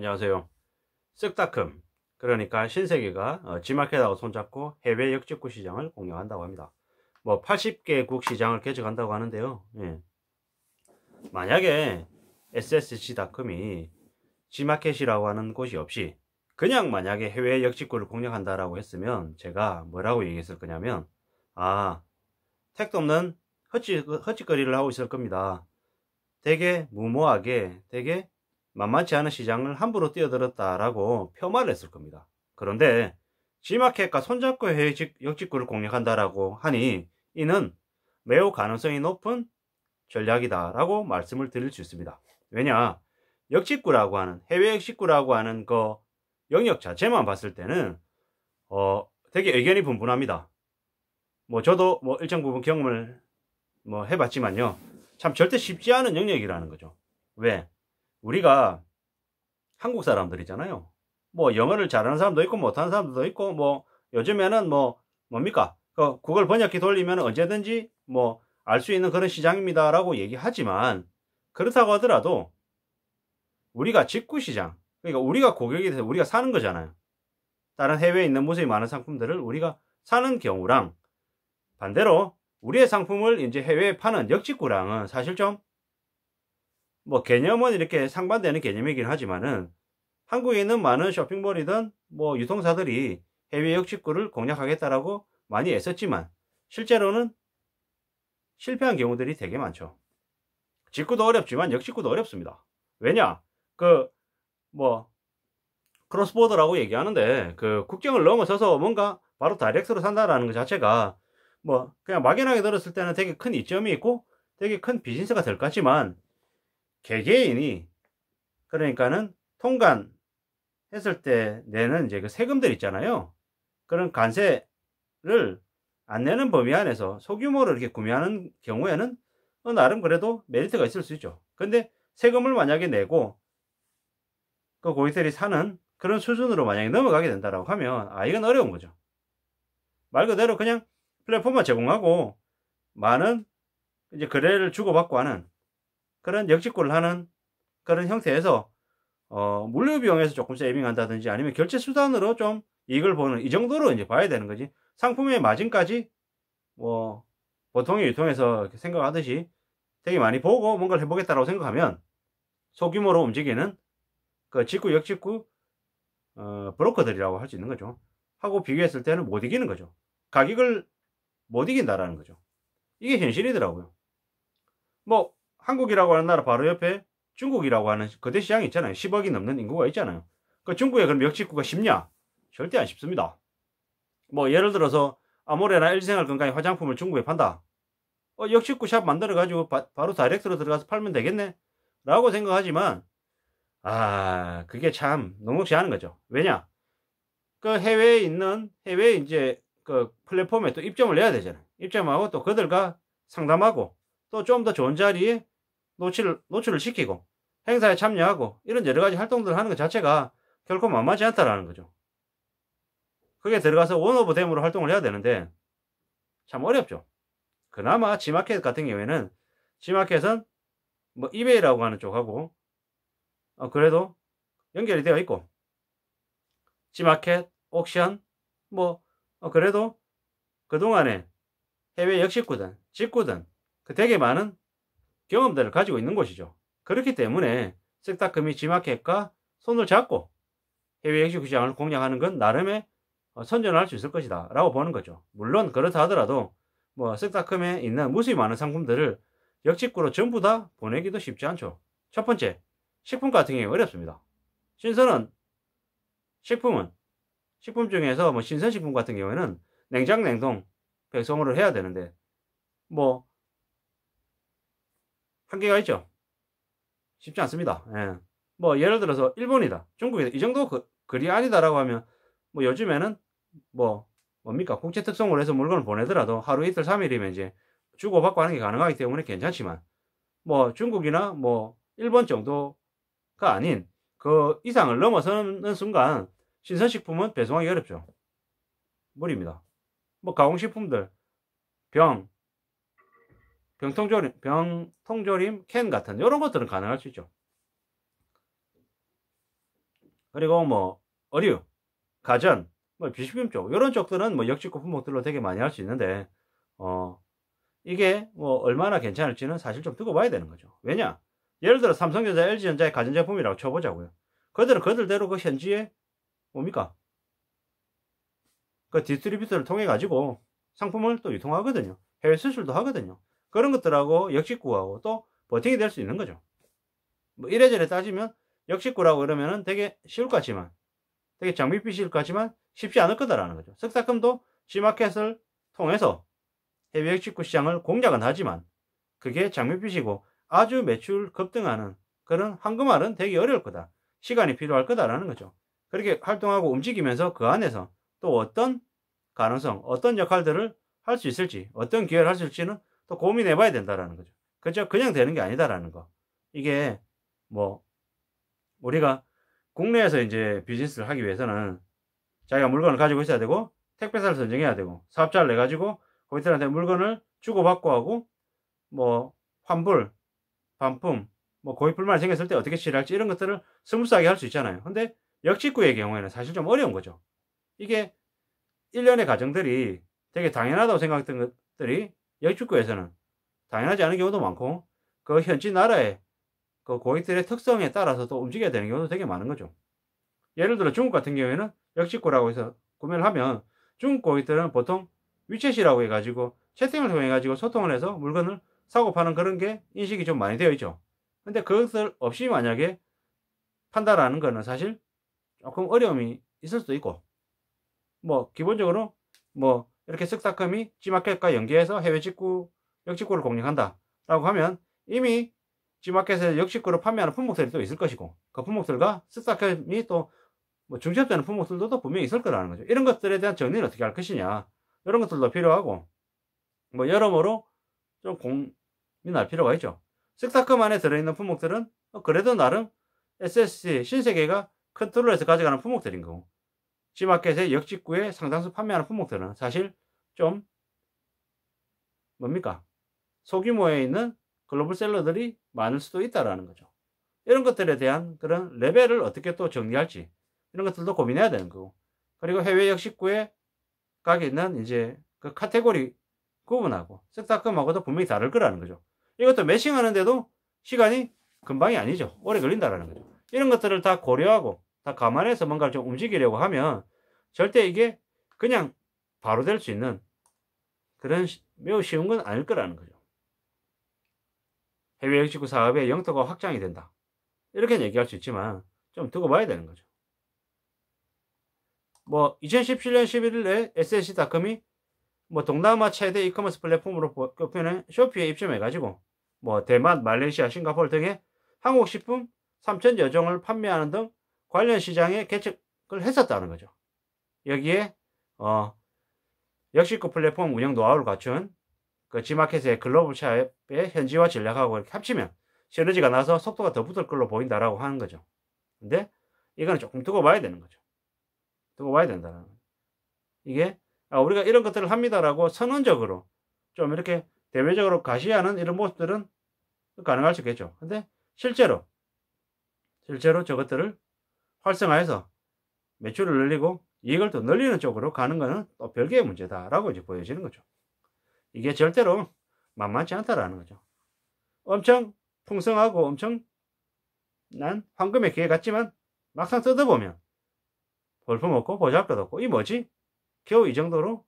안녕하세요. 쓱다컴 그러니까 신세계가 어, 지마켓하고 손잡고 해외 역직구 시장을 공략한다고 합니다. 뭐 80개국 시장을 개척한다고 하는데요. 예. 만약에 SSC닷컴이 지마켓이라고 하는 곳이 없이 그냥 만약에 해외 역직구를 공략한다라고 했으면 제가 뭐라고 얘기했을 거냐면 아 택도 없는 헛짓거리를 하고 있을 겁니다. 되게 무모하게 되게 만만치 않은 시장을 함부로 뛰어들었다라고 폄하를 했을 겁니다. 그런데 지마켓과 손잡고 해외 역직구를 공략한다라고 하니 이는 매우 가능성이 높은 전략이다라고 말씀을 드릴 수 있습니다. 왜냐 역직구라고 하는 해외 역직구라고 하는 그 영역 자체만 봤을 때는 어 되게 의견이 분분합니다. 뭐 저도 뭐 일정 부분 경험을 뭐 해봤지만요. 참 절대 쉽지 않은 영역이라는 거죠. 왜? 우리가 한국 사람들이잖아요. 뭐 영어를 잘하는 사람도 있고 못하는 사람도 있고 뭐 요즘에는 뭐 뭡니까? 그걸 번역기 돌리면 언제든지 뭐 알 수 있는 그런 시장입니다라고 얘기하지만 그렇다고 하더라도 우리가 직구 시장 그러니까 우리가 고객이 돼서 우리가 사는 거잖아요. 다른 해외에 있는 무수히 많은 상품들을 우리가 사는 경우랑 반대로 우리의 상품을 이제 해외에 파는 역직구랑은 사실 좀뭐 개념은 이렇게 상반되는 개념이긴 하지만은 한국에 있는 많은 쇼핑몰이든 뭐 유통사들이 해외 역직구를 공략하겠다라고 많이 애썼지만 실제로는 실패한 경우들이 되게 많죠. 직구도 어렵지만 역직구도 어렵습니다. 왜냐? 그 뭐 크로스보더라고 얘기하는데 그 국경을 넘어서서 뭔가 바로 다이렉트로 산다라는 것 자체가 뭐 그냥 막연하게 들었을 때는 되게 큰 이점이 있고 되게 큰 비즈니스가 될 것 같지만 개개인이 그러니까는 통관 했을 때 내는 이제 그 세금들 있잖아요. 그런 관세를 안 내는 범위 안에서 소규모로 이렇게 구매하는 경우에는 어, 나름 그래도 메리트가 있을 수 있죠. 근데 세금을 만약에 내고 그 고객들이 사는 그런 수준으로 만약에 넘어가게 된다라고 하면 아 이건 어려운 거죠. 말 그대로 그냥 플랫폼만 제공하고 많은 이제 거래를 주고받고 하는 그런 역직구를 하는 그런 형태에서 어, 물류 비용에서 조금 세이빙한다든지 아니면 결제 수단으로 좀 이익을 보는 이 정도로 이제 봐야 되는 거지. 상품의 마진까지 뭐 보통의 유통에서 생각하듯이 되게 많이 보고 뭔가를 해보겠다라고 생각하면 소규모로 움직이는 그 직구 역직구 어, 브로커들이라고 할 수 있는 거죠. 하고 비교했을 때는 못 이기는 거죠. 가격을 못 이긴다라는 거죠. 이게 현실이더라고요. 뭐 한국이라고 하는 나라 바로 옆에 중국이라고 하는 거대 시장이 있잖아요. 10억이 넘는 인구가 있잖아요. 그 중국에 그럼 역식구가 쉽냐? 절대 안 쉽습니다. 뭐 예를 들어서 아모레나 일생활 건강의 화장품을 중국에 판다. 어, 역식구샵 만들어가지고 바, 로 다이렉트로 들어가서 팔면 되겠네? 라고 생각하지만 아 그게 참 녹록지 않은 거죠. 왜냐? 그 해외에 있는 해외 이제 그 플랫폼에 또 입점을 해야 되잖아요. 입점하고 또 그들과 상담하고 또 좀 더 좋은 자리에 노출, 노출을 시키고 행사에 참여하고 이런 여러 가지 활동들을 하는 것 자체가 결코 만만치 않다라는 거죠. 그게 들어가서 원 오브 댐으로 활동을 해야 되는데 참 어렵죠. 그나마 지마켓 같은 경우에는 지마켓은 뭐 이베이라고 하는 쪽하고 어 그래도 연결이 되어 있고 지마켓, 옥션 뭐어 그래도 그동안에 해외 역식구든 직구든 그 되게 많은 경험들을 가지고 있는 곳이죠. 그렇기 때문에 섹타컴이 지마켓과 손을 잡고 해외 역시 시장을 공략하는 건 나름의 어, 선전할수 있을 것이다 라고 보는 거죠. 물론 그렇다 하더라도 뭐섹타컴에 있는 무수히 많은 상품들을 역직구로 전부 다 보내기도 쉽지 않죠. 첫 번째, 식품 같은 경우 어렵습니다. 신선은 식품은 식품 중에서 뭐 신선식품 같은 경우에는 냉장 냉동 배송을 해야 되는데 뭐 한계가 있죠. 쉽지 않습니다. 예. 뭐 예를 들어서 일본이다, 중국이다 이 정도 그, 그리 아니다라고 하면 뭐 요즘에는 뭐 뭡니까 국제 특성으로 해서 물건을 보내더라도 하루 이틀 삼일이면 이제 주고받고 하는 게 가능하기 때문에 괜찮지만 뭐 중국이나 뭐 일본 정도가 아닌 그 이상을 넘어서는 순간 신선식품은 배송하기 어렵죠. 무입니다뭐 가공식품들 병, 병통조림, 병통조림, 캔 같은 이런 것들은 가능할 수 있죠. 그리고 뭐 어류, 가전, 뭐 비식품 쪽 이런 쪽들은 뭐 역직구 품목들로 되게 많이 할 수 있는데 어 이게 뭐 얼마나 괜찮을지는 사실 좀 두고 봐야 되는 거죠. 왜냐? 예를 들어 삼성전자, LG전자의 가전제품이라고 쳐보자고요. 그들은 그들대로 그 현지에 뭡니까? 그 디스트리뷰터를 통해 가지고 상품을 또 유통하거든요. 해외 수출도 하거든요. 그런 것들하고 역식구하고 또 버팅이 될 수 있는 거죠. 뭐 이래저래 따지면 역식구라고 그러면은 되게 쉬울 것 같지만 되게 장밋빛 쉬울 것 같지만 쉽지 않을 거다라는 거죠. 석사금도 G마켓을 통해서 해외 역식구 시장을 공략은 하지만 그게 장밋빛이고 아주 매출 급등하는 그런 황금알은 되게 어려울 거다. 시간이 필요할 거다라는 거죠. 그렇게 활동하고 움직이면서 그 안에서 또 어떤 가능성, 어떤 역할들을 할 수 있을지, 어떤 기회를 할 수 있을지는 또 고민해 봐야 된다라는 거죠. 그죠? 그냥 되는 게 아니다라는 거. 이게 뭐 우리가 국내에서 이제 비즈니스를 하기 위해서는 자기가 물건을 가지고 있어야 되고 택배사를 선정해야 되고 사업자를 내 가지고 고객들한테 그 물건을 주고받고 하고 뭐 환불, 반품, 뭐 고객 불만이 생겼을 때 어떻게 치료할지 이런 것들을 스무스하게 할 수 있잖아요. 근데 역직구의 경우에는 사실 좀 어려운 거죠. 이게 일련의 가정들이 되게 당연하다고 생각했던 것들이 역축구에서는 당연하지 않은 경우도 많고 그 현지 나라의 그 고객들의 특성에 따라서 또 움직여야 되는 경우도 되게 많은 거죠. 예를 들어 중국 같은 경우에는 역직구라고 해서 구매를 하면 중국 고객들은 보통 위챗이라고 해가지고 채팅을 통해 가지고 소통을 해서 물건을 사고 파는 그런 게 인식이 좀 많이 되어 있죠. 근데 그것을 없이 만약에 판다라는 거는 사실 조금 어려움이 있을 수도 있고 뭐 기본적으로 뭐 이렇게 쓱다컴이 G마켓과 연계해서 해외 직구, 역직구를 공략한다. 라고 하면 이미 G마켓에 역직구로 판매하는 품목들이 또 있을 것이고 그 품목들과 쓱다컴이 또 뭐 중첩되는 품목들도 분명히 있을 거라는 거죠. 이런 것들에 대한 정리를 어떻게 할 것이냐. 이런 것들도 필요하고 뭐 여러모로 좀 고민할 필요가 있죠. 쓱다컴 안에 들어있는 품목들은 뭐 그래도 나름 SSC 신세계가 컨트롤해서 가져가는 품목들인 거고 G마켓의 역직구에 상당수 판매하는 품목들은 사실 좀 뭡니까? 소규모에 있는 글로벌 셀러들이 많을 수도 있다라는 거죠. 이런 것들에 대한 그런 레벨을 어떻게 또 정리할지 이런 것들도 고민해야 되는 거고. 그리고 해외 역식구에 가게 있는 이제 그 카테고리 구분하고 섹타컴하고도 분명히 다를 거라는 거죠. 이것도 매싱하는데도 시간이 금방이 아니죠. 오래 걸린다라는 거죠. 이런 것들을 다 고려하고 다 감안해서 뭔가를 좀 움직이려고 하면 절대 이게 그냥 바로 될 수 있는 그런 매우 쉬운 건 아닐 거라는 거죠. 해외 역직구 사업의 영토가 확장이 된다. 이렇게 얘기할 수 있지만 좀 두고 봐야 되는 거죠. 뭐 2017년 11일에 SNC닷컴이 뭐 동남아 최대 이커머스 플랫폼으로 꼽히는 쇼피에 입점해가지고 뭐 대만, 말레이시아, 싱가포르 등에 한국 식품 3천여 종을 판매하는 등 관련 시장에 개척을 했었다는 거죠. 여기에 어 역시 그 플랫폼 운영 노하우를 갖춘 그지마켓의 글로벌 샵의 현지화 전략하고 이렇게 합치면 시너지가 나서 속도가 더 붙을 걸로 보인다라고 하는 거죠. 근데 이거는 조금 두고 봐야 되는 거죠. 두고 봐야 된다는 거죠. 이게 아, 우리가 이런 것들을 합니다라고 선언적으로 좀 이렇게 대외적으로 가시하는 이런 모습들은 가능할 수 있겠죠. 근데 실제로 실제로 저것들을 활성화해서 매출을 늘리고 이익을 더 늘리는 쪽으로 가는 것은 또 별개의 문제다라고 이제 보여지는 거죠. 이게 절대로 만만치 않다라는 거죠. 엄청 풍성하고 엄청 난 황금의 기회 같지만 막상 뜯어보면 볼품없고 보잘것없고 이 뭐지? 겨우 이 정도로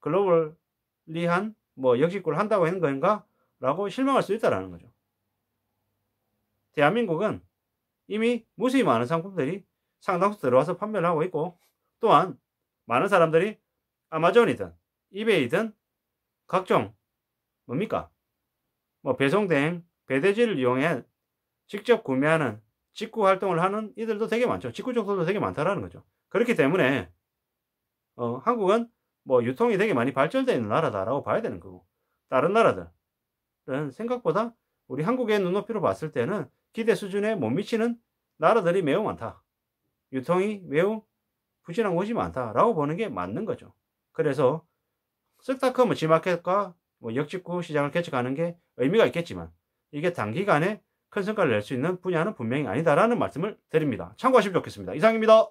글로벌리한 뭐 역시구를 한다고 하는 건가? 라고 실망할 수 있다라는 거죠. 대한민국은 이미 무수히 많은 상품들이 상당수 들어와서 판매를 하고 있고 또한 많은 사람들이 아마존이든 이베이든 각종 뭡니까? 뭐 배송 대행, 배대지를 이용해 직접 구매하는 직구 활동을 하는 이들도 되게 많죠. 직구 종사도 되게 많다라는 거죠. 그렇기 때문에 어, 한국은 뭐 유통이 되게 많이 발전되어 있는 나라다라고 봐야 되는 거고 다른 나라들은 생각보다 우리 한국의 눈높이로 봤을 때는 기대 수준에 못 미치는 나라들이 매우 많다. 유통이 매우 부진한 곳이 많다라고 보는 게 맞는 거죠. 그래서 쓱다크뭐 지마켓과 뭐 역직구 시장을 개척하는 게 의미가 있겠지만 이게 단기간에 큰 성과를 낼 수 있는 분야는 분명히 아니다라는 말씀을 드립니다. 참고하시면 좋겠습니다. 이상입니다.